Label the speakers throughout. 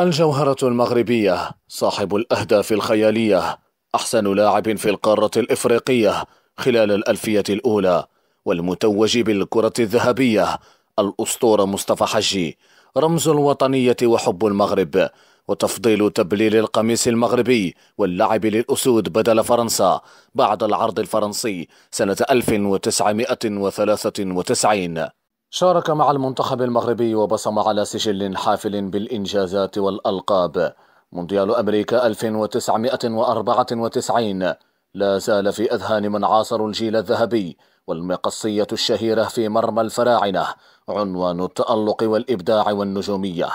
Speaker 1: الجوهرة المغربية صاحب الأهداف الخيالية أحسن لاعب في القارة الإفريقية خلال الألفية الأولى والمتوج بالكرة الذهبية الأسطورة مصطفى حجي رمز الوطنية وحب المغرب وتفضيل تبليل القميص المغربي واللعب للأسود بدل فرنسا بعد العرض الفرنسي سنة 1993 شارك مع المنتخب المغربي وبصم على سجل حافل بالإنجازات والألقاب مونديال أمريكا 1994 لا زال في أذهان من عاصروا الجيل الذهبي والمقصية الشهيرة في مرمى الفراعنة عنوان التألق والإبداع والنجومية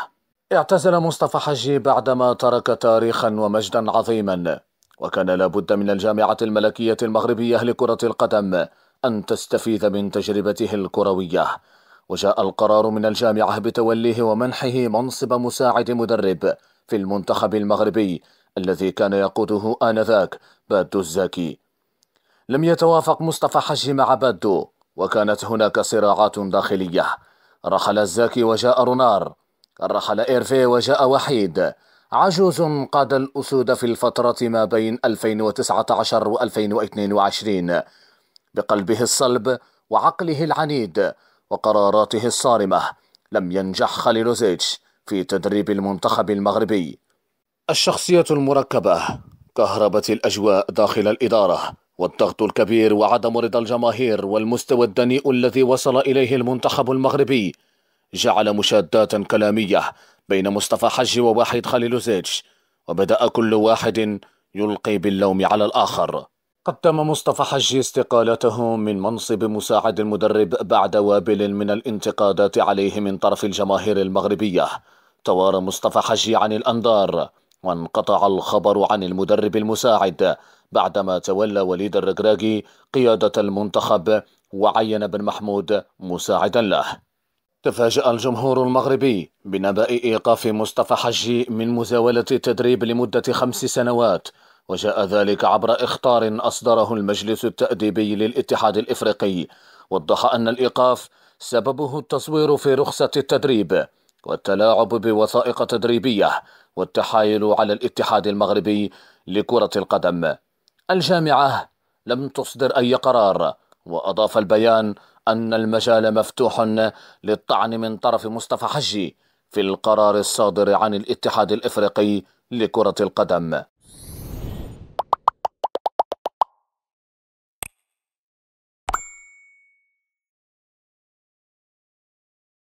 Speaker 1: اعتزل مصطفى حجي بعدما ترك تاريخا ومجدا عظيما وكان لابد من الجامعة الملكية المغربية لكرة القدم أن تستفيد من تجربته الكروية وجاء القرار من الجامعة بتوليه ومنحه منصب مساعد مدرب في المنتخب المغربي الذي كان يقوده آنذاك بادو الزاكي لم يتوافق مصطفى حجي مع بادو وكانت هناك صراعات داخلية رحل الزاكي وجاء رونار رحل إيرفي وجاء وحيد عجوز قاد الأسود في الفترة ما بين 2019 و 2022 بقلبه الصلب وعقله العنيد وقراراته الصارمة لم ينجح خليلوزيتش في تدريب المنتخب المغربي الشخصية المركبة كهربة الأجواء داخل الإدارة والضغط الكبير وعدم رضا الجماهير والمستوى الدنيء الذي وصل إليه المنتخب المغربي جعل مشادات كلامية بين مصطفى حج وواحد خليلوزيتش وبدأ كل واحد يلقي باللوم على الآخر قدم مصطفى حجي استقالته من منصب مساعد المدرب بعد وابل من الانتقادات عليه من طرف الجماهير المغربية توارى مصطفى حجي عن الأنظار وانقطع الخبر عن المدرب المساعد بعدما تولى وليد الرقراقي قيادة المنتخب وعين بن محمود مساعدا له تفاجأ الجمهور المغربي بنبأ إيقاف مصطفى حجي من مزاولة التدريب لمدة خمس سنوات وجاء ذلك عبر إخطار أصدره المجلس التأديبي للاتحاد الإفريقي وضح أن الإيقاف سببه التصوير في رخصة التدريب والتلاعب بوثائق تدريبية والتحايل على الاتحاد المغربي لكرة القدم الجامعة لم تصدر أي قرار وأضاف البيان أن المجال مفتوح للطعن من طرف مصطفى حجي في القرار الصادر عن الاتحاد الإفريقي لكرة القدم